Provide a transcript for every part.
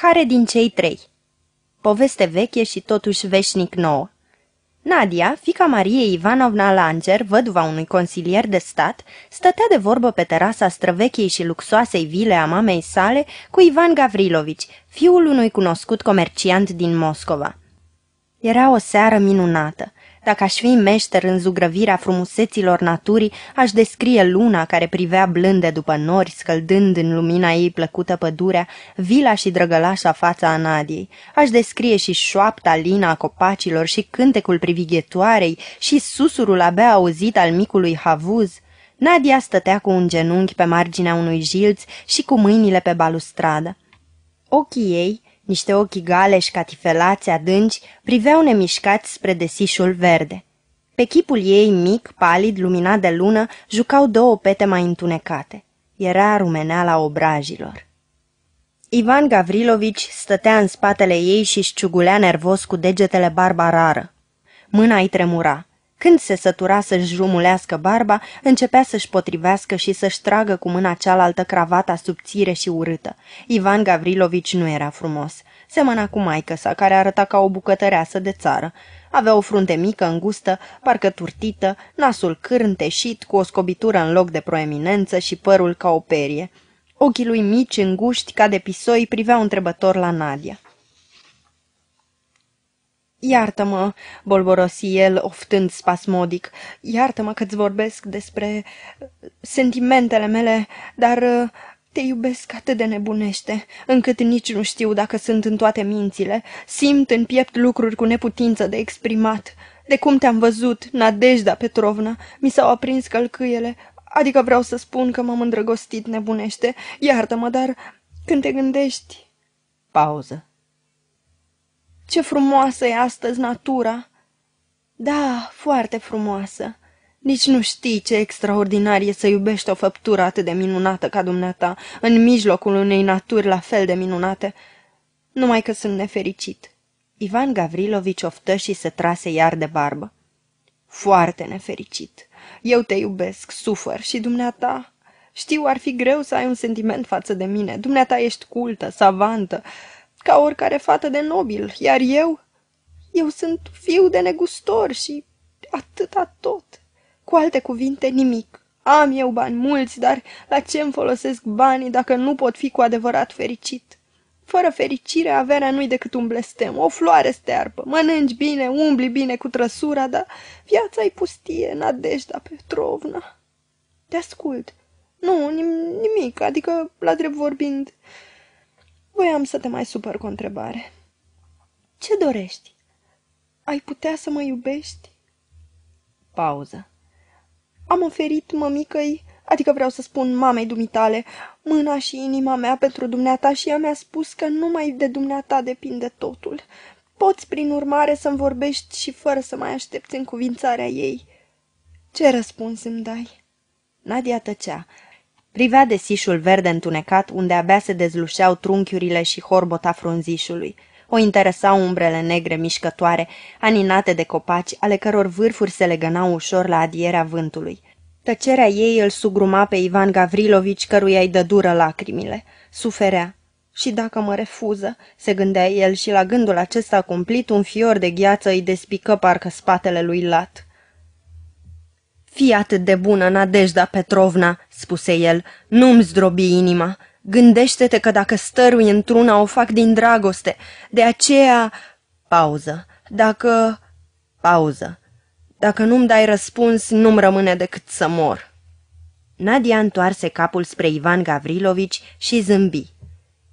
Care din cei trei? Poveste veche și totuși veșnic nouă. Nadia, fica Mariei Ivanovna Langer, văduva unui consilier de stat, stătea de vorbă pe terasa străvechei și luxoasei vile a mamei sale cu Ivan Gavrilovici, fiul unui cunoscut comerciant din Moscova. Era o seară minunată. Dacă aș fi meșter în zugrăvirea frumuseților naturii, aș descrie luna care privea blânde după nori, scăldând în lumina ei plăcută pădurea, vila și drăgălașa fața a Nadiei. Aș descrie și șoapta lina a copacilor și cântecul privighetoarei și susurul abia auzit al micului havuz. Nadia stătea cu un genunchi pe marginea unui jilț și cu mâinile pe balustradă. Ochii ei, niște ochi galeși, catifelați, adânci, priveau nemișcați spre desișul verde. Pe chipul ei mic, palid, luminat de lună, jucau două pete mai întunecate. Era rumeneala obrajilor. Ivan Gavrilovici stătea în spatele ei și și ciugulea nervos cu degetele barba rară. Mâna îi tremura. Când se sătura să-și jumulească barba, începea să-și potrivească și să-și tragă cu mâna cealaltă cravata subțire și urâtă. Ivan Gavrilovici nu era frumos. Semăna cu maică sa, care arăta ca o bucătăreasă de țară. Avea o frunte mică, îngustă, parcă turtită, nasul cârnteșit, cu o scobitură în loc de proeminență și părul ca o perie. Ochii lui mici, înguști, ca de pisoi, priveau întrebător la Nadia. Iartă-mă, bolborosi el, oftând spasmodic, iartă-mă că-ți vorbesc despre uh, sentimentele mele, dar uh, te iubesc atât de nebunește, încât nici nu știu dacă sunt în toate mințile, simt în piept lucruri cu neputință de exprimat. De cum te-am văzut, Nadejda Petrovna, mi s-au aprins călcâiele, adică vreau să spun că m-am îndrăgostit nebunește, iartă-mă, dar când te gândești... Pauză. Ce frumoasă e astăzi natura!" Da, foarte frumoasă. Nici nu știi ce extraordinar e să iubești o făptură atât de minunată ca dumneata, în mijlocul unei naturi la fel de minunate. Numai că sunt nefericit." Ivan Gavrilovici oftă și se trase iar de barbă. Foarte nefericit. Eu te iubesc, sufăr și dumneata. Știu, ar fi greu să ai un sentiment față de mine. Dumneata ești cultă, savantă ca oricare fată de nobil, iar eu, eu sunt fiu de negustor și atâta tot. Cu alte cuvinte, nimic. Am eu bani mulți, dar la ce îmi folosesc banii dacă nu pot fi cu adevărat fericit? Fără fericire, averea nu-i decât un blestem, o floare stearpă. Mănânci bine, umbli bine cu trăsura, dar viața e pustie, Nadejda Petrovna. Te ascult. Nu, nim- nimic, adică, la drept vorbind, Voiam să te mai supăr cu o întrebare. Ce dorești? Ai putea să mă iubești? Pauză. Am oferit mămicăi, adică vreau să spun mamei dumitale, mâna și inima mea pentru dumneata și ea mi-a spus că numai de dumneata depinde totul. Poți, prin urmare, să-mi vorbești și fără să mai aștepți cuvințarea ei. Ce răspuns îmi dai? Nadia tăcea. Privea de sișul verde întunecat unde abia se dezlușeau trunchiurile și horbota frunzișului. O interesau umbrele negre mișcătoare, aninate de copaci, ale căror vârfuri se legănau ușor la adierea vântului. Tăcerea ei îl sugruma pe Ivan Gavrilovici, căruia îi dă dură lacrimile. Suferea. Și dacă mă refuză, se gândea el și la gândul acesta cumplit, un fior de gheață îi despică parcă spatele lui lat. Fii atât de bună, Nadejda Petrovna," spuse el, nu-mi zdrobi inima. Gândește-te că dacă stărui într-una, o fac din dragoste. De aceea... Pauză. Dacă... Pauză. Dacă nu-mi dai răspuns, nu-mi rămâne decât să mor. Nadia întoarse capul spre Ivan Gavrilovici și zâmbi.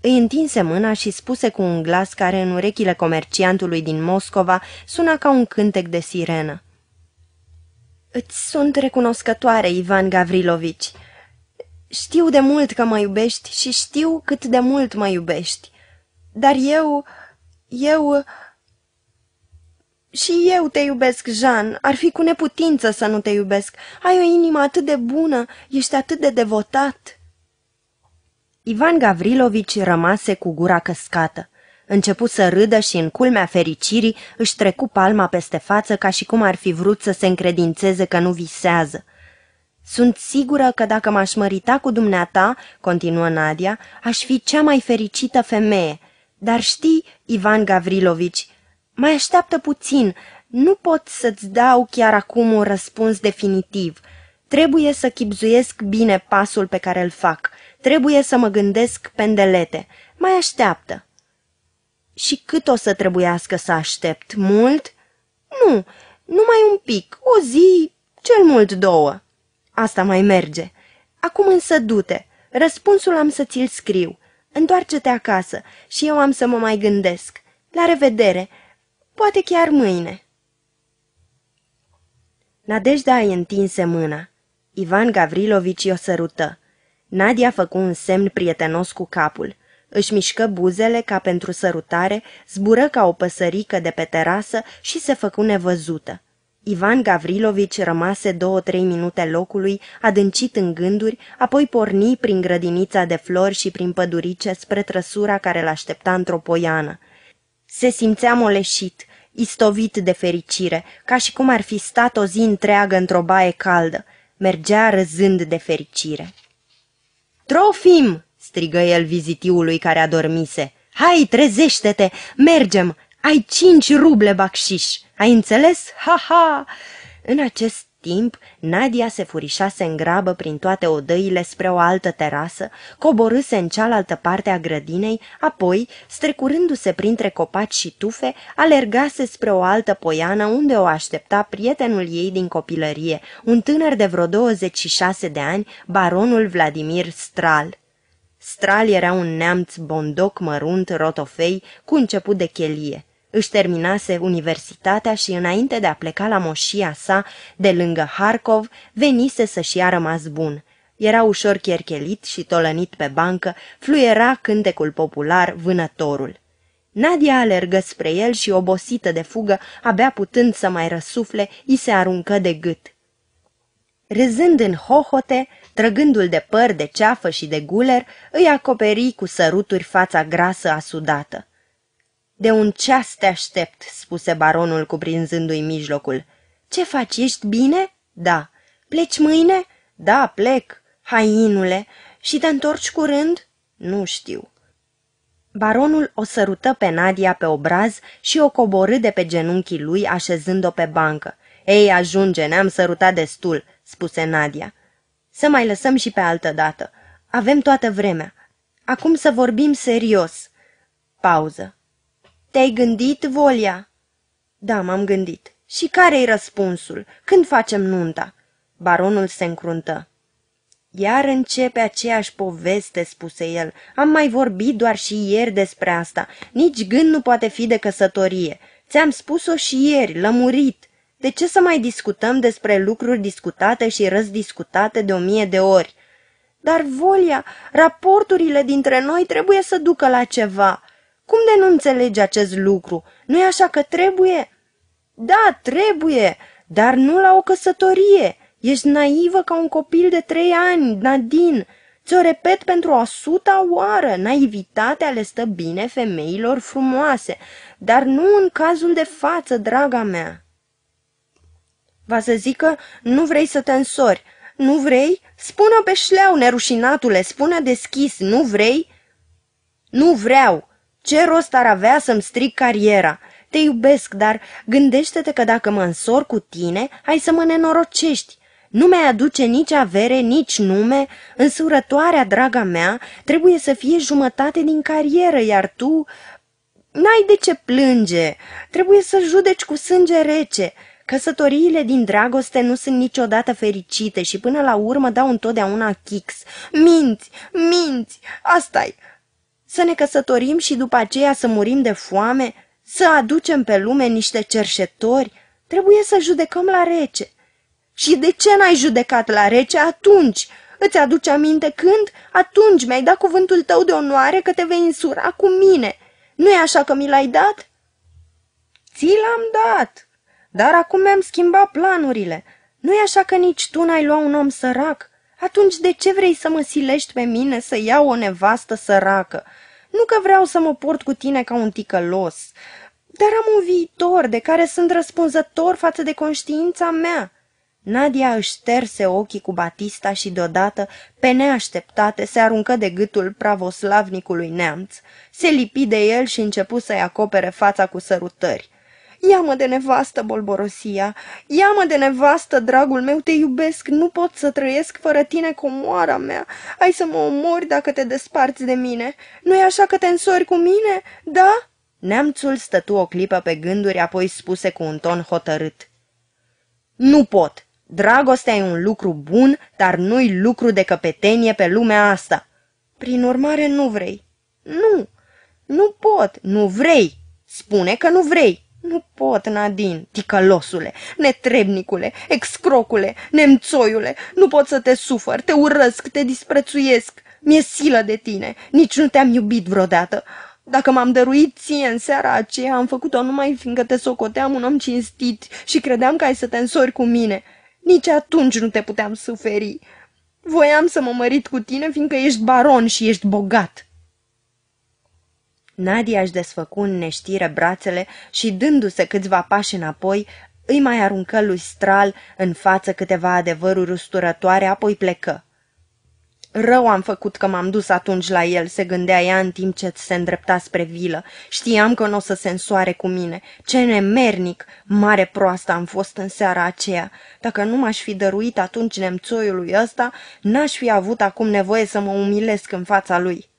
Îi întinse mâna și spuse cu un glas care în urechile comerciantului din Moscova suna ca un cântec de sirenă. Îți sunt recunoscătoare, Ivan Gavrilovici. Știu de mult că mă iubești și știu cât de mult mă iubești. Dar eu... eu... Și eu te iubesc, Jean. Ar fi cu neputință să nu te iubesc. Ai o inimă atât de bună, ești atât de devotat." Ivan Gavrilovici rămase cu gura căscată. Început să râdă și în culmea fericirii își trecu palma peste față ca și cum ar fi vrut să se încredințeze că nu visează. Sunt sigură că dacă m-aș mărita cu dumneata, continuă Nadia, aș fi cea mai fericită femeie. Dar știi, Ivan Gavrilovici, mai așteaptă puțin, nu pot să-ți dau chiar acum un răspuns definitiv. Trebuie să chipzuiesc bine pasul pe care îl fac. Trebuie să mă gândesc pendelete. Mai așteaptă. Și cât o să trebuiască să aștept? Mult? Nu, numai un pic, o zi, cel mult două. Asta mai merge. Acum însă du-te. Răspunsul am să ți-l scriu. Întoarce-te acasă și eu am să mă mai gândesc. La revedere! Poate chiar mâine. Nadejda a întinse mâna. Ivan Gavrilovici o sărută. Nadia făcu un semn prietenos cu capul. Își mișcă buzele ca pentru sărutare, zbură ca o păsărică de pe terasă și se făcu nevăzută. Ivan Gavrilovici rămase două-trei minute locului, adâncit în gânduri, apoi porni prin grădinița de flori și prin pădurice spre trăsura care l-aștepta într-o poiană. Se simțea moleșit, istovit de fericire, ca și cum ar fi stat o zi întreagă într-o baie caldă. Mergea râzând de fericire. Trofim! strigă el vizitiului care adormise. Hai, trezește-te! Mergem! Ai cinci ruble, bacșiș! Ai înțeles? Ha-ha! În acest timp, Nadia se furișase în grabă prin toate odăile spre o altă terasă, coborâse în cealaltă parte a grădinei, apoi, strecurându-se printre copaci și tufe, alergase spre o altă poiană unde o aștepta prietenul ei din copilărie, un tânăr de vreo 26 de ani, baronul Vladimir Stral. Stral era un neamț bondoc mărunt, rotofei, cu început de chelie. Își terminase universitatea și înainte de a pleca la moșia sa, de lângă Harkov, venise să-și ia rămas bun. Era ușor cherchelit și tolănit pe bancă, fluiera cântecul popular Vânătorul. Nadia alergă spre el și, obosită de fugă, abia putând să mai răsufle, i se aruncă de gât. Râzând în hohote, trăgându-l de păr, de ceafă și de guler, îi acoperi cu săruturi fața grasă asudată. De un ceas te aștept," spuse baronul cuprinzându-i mijlocul. Ce faci, ești bine?" Da." Pleci mâine?" Da, plec." Hainule, și te întorci curând?" Nu știu." Baronul o sărută pe Nadia pe obraz și o coborâ de pe genunchii lui, așezând-o pe bancă. Ei, ajunge, ne-am sărutat destul spuse Nadia. Să mai lăsăm și pe altă dată. Avem toată vremea. Acum să vorbim serios. Pauză. Te-ai gândit, Volia? Da, m-am gândit. Și care-i răspunsul? Când facem nunta? Baronul se încruntă. Iar începe aceeași poveste, spuse el. Am mai vorbit doar și ieri despre asta. Nici gând nu poate fi de căsătorie. Ți-am spus-o și ieri, lămurit. De ce să mai discutăm despre lucruri discutate și răzdiscutate de o mie de ori? Dar, Volia, raporturile dintre noi trebuie să ducă la ceva. Cum de nu înțelegi acest lucru? nu e așa că trebuie? Da, trebuie, dar nu la o căsătorie. Ești naivă ca un copil de trei ani, nadin. Ți-o repet pentru a suta oară, naivitatea le stă bine femeilor frumoase, dar nu în cazul de față, draga mea. Va să zică, nu vrei să te însori. Nu vrei? spune pe șleau, nerușinatule, spune deschis, nu vrei? Nu vreau. Ce rost ar avea să-mi stric cariera? Te iubesc, dar gândește-te că dacă mă însor cu tine, ai să mă nenorocești. Nu mi aduce nici avere, nici nume, însurătoarea, draga mea, trebuie să fie jumătate din carieră, iar tu... N-ai de ce plânge, trebuie să judeci cu sânge rece, Căsătoriile din dragoste nu sunt niciodată fericite și până la urmă dau întotdeauna chix. Minți, minți, asta -i. Să ne căsătorim și după aceea să murim de foame, să aducem pe lume niște cerșetori, trebuie să judecăm la rece. Și de ce n-ai judecat la rece atunci? Îți aduce aminte când? Atunci mi-ai dat cuvântul tău de onoare că te vei însura cu mine. Nu e așa că mi l-ai dat? Ți l-am dat, dar acum mi-am schimbat planurile. Nu-i așa că nici tu n-ai luat un om sărac? Atunci de ce vrei să mă silești pe mine să iau o nevastă săracă? Nu că vreau să mă port cu tine ca un ticălos, dar am un viitor de care sunt răspunzător față de conștiința mea. Nadia își șterse ochii cu Batista și deodată, pe neașteptate, se aruncă de gâtul pravoslavnicului neamț, se lipi de el și începu să-i acopere fața cu sărutări. Ia-mă de nevastă, Bolborosia! Ia-mă de nevastă, dragul meu, te iubesc! Nu pot să trăiesc fără tine, comoara mea! Ai să mă omori dacă te desparți de mine! nu e așa că te însori cu mine? Da?" Neamțul stătu o clipă pe gânduri, apoi spuse cu un ton hotărât. Nu pot! Dragostea e un lucru bun, dar nu-i lucru de căpetenie pe lumea asta. Prin urmare, nu vrei. Nu, nu pot, nu vrei. Spune că nu vrei. Nu pot, Nadin, ticălosule, netrebnicule, excrocule, nemțoiule, nu pot să te sufăr, te urăsc, te disprețuiesc. Mi-e silă de tine, nici nu te-am iubit vreodată. Dacă m-am dăruit ție în seara aceea, am făcut-o numai fiindcă te socoteam un om cinstit și credeam că ai să te însori cu mine. Nici atunci nu te puteam suferi. Voiam să mă mărit cu tine, fiindcă ești baron și ești bogat. Nadia își desfăcu în neștire brațele și, dându-se câțiva pași înapoi, îi mai aruncă lui Stral în față câteva adevăruri usturătoare, apoi plecă. Rău am făcut că m-am dus atunci la el, se gândea ea în timp ce se îndrepta spre vilă. Știam că nu o să se însoare cu mine. Ce nemernic, mare proastă am fost în seara aceea. Dacă nu m-aș fi dăruit atunci nemțoiului ăsta, n-aș fi avut acum nevoie să mă umilesc în fața lui.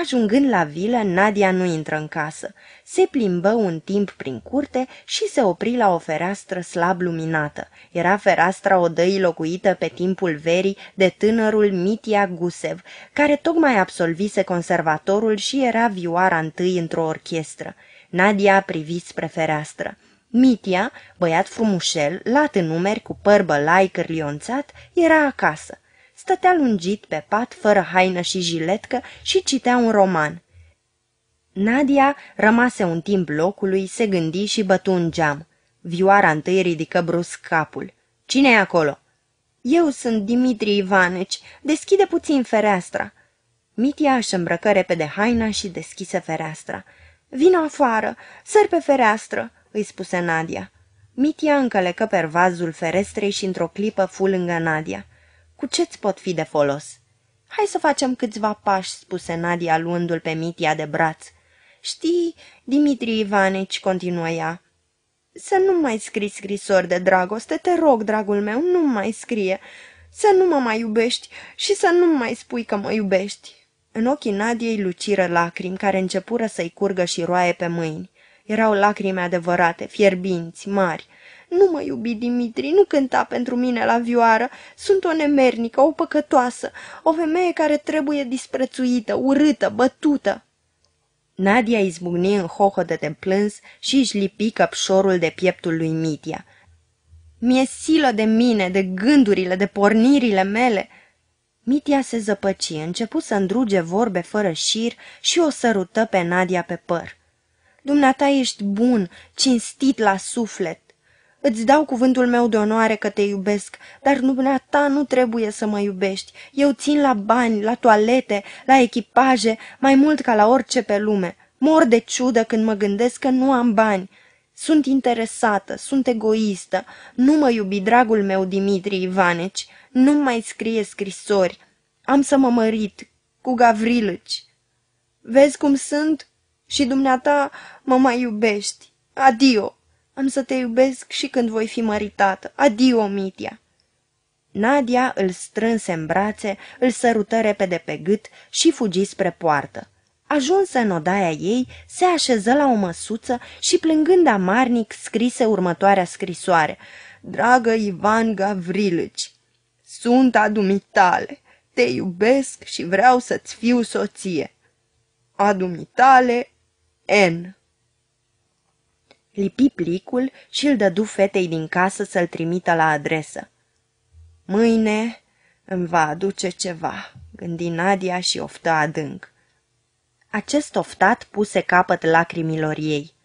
Ajungând la vilă, Nadia nu intră în casă. Se plimbă un timp prin curte și se opri la o fereastră slab luminată. Era fereastra odăii locuită pe timpul verii de tânărul Mitia Gusev, care tocmai absolvise conservatorul și era vioara întâi într-o orchestră. Nadia a privit spre fereastră. Mitia, băiat frumușel, lat în numeri, cu păr bălai cârlionțat, era acasă stătea lungit pe pat, fără haină și jiletcă și citea un roman. Nadia rămase un timp locului, se gândi și bătu un geam. Vioara întâi ridică brusc capul. cine e acolo?" Eu sunt Dimitri Ivaneci. Deschide puțin fereastra." Mitia își îmbrăcă repede haina și deschise fereastra. Vino afară, Săr pe fereastră," îi spuse Nadia. Mitia încălecă pe vazul ferestrei și într-o clipă lângă Nadia. Cu ce-ți pot fi de folos?" Hai să facem câțiva pași," spuse Nadia luându-l pe Mitia de braț. Știi, Dimitri Ivanici, continuă ea, să nu mai scrii scrisori de dragoste, te rog, dragul meu, nu mai scrie, să nu mă mai iubești și să nu mai spui că mă iubești. În ochii Nadiei luciră lacrimi care începură să-i curgă și roaie pe mâini. Erau lacrime adevărate, fierbinți, mari. Nu mă iubi, Dimitri, nu cânta pentru mine la vioară. Sunt o nemernică, o păcătoasă, o femeie care trebuie disprețuită, urâtă, bătută. Nadia izbucni în hohote de plâns și își lipi căpșorul de pieptul lui Mitia. Mi-e silă de mine, de gândurile, de pornirile mele!" Mitia se zăpăci, început să îndruge vorbe fără șir și o sărută pe Nadia pe păr. Dumneata ești bun, cinstit la suflet, Îți dau cuvântul meu de onoare că te iubesc, dar dumneata nu trebuie să mă iubești. Eu țin la bani, la toalete, la echipaje, mai mult ca la orice pe lume. Mor de ciudă când mă gândesc că nu am bani. Sunt interesată, sunt egoistă. Nu mă iubi, dragul meu, Dimitri Ivaneci. Nu mai scrie scrisori. Am să mă mărit cu Gavrilici. Vezi cum sunt? Și dumneata mă mai iubești. Adio! Am să te iubesc și când voi fi măritată. Adio, Mitia!" Nadia îl strânse în brațe, îl sărută repede pe gât și fugi spre poartă. Ajunsă în odaia ei, se așeză la o măsuță și plângând amarnic scrise următoarea scrisoare. Dragă Ivan Gavrilici, sunt adumitale, te iubesc și vreau să-ți fiu soție. Adumitale N lipi plicul și îl dădu fetei din casă să-l trimită la adresă. Mâine îmi va aduce ceva, gândi Nadia și oftă adânc. Acest oftat puse capăt lacrimilor ei.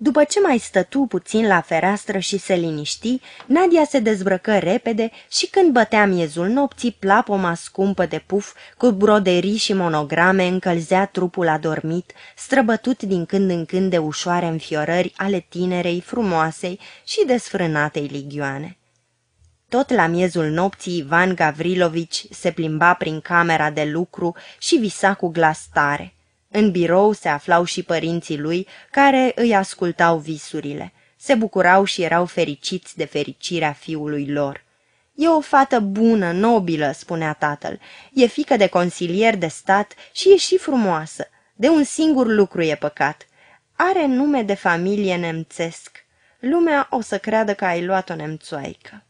După ce mai stătu puțin la fereastră și se liniști, Nadia se dezbrăcă repede și când bătea miezul nopții, plapoma scumpă de puf, cu broderii și monograme, încălzea trupul adormit, străbătut din când în când de ușoare înfiorări ale tinerei, frumoasei și desfrânatei ligioane. Tot la miezul nopții, Ivan Gavrilovici se plimba prin camera de lucru și visa cu glas tare. În birou se aflau și părinții lui, care îi ascultau visurile. Se bucurau și erau fericiți de fericirea fiului lor. E o fată bună, nobilă," spunea tatăl. E fică de consilier de stat și e și frumoasă. De un singur lucru e păcat. Are nume de familie nemțesc. Lumea o să creadă că ai luat o nemțoaică."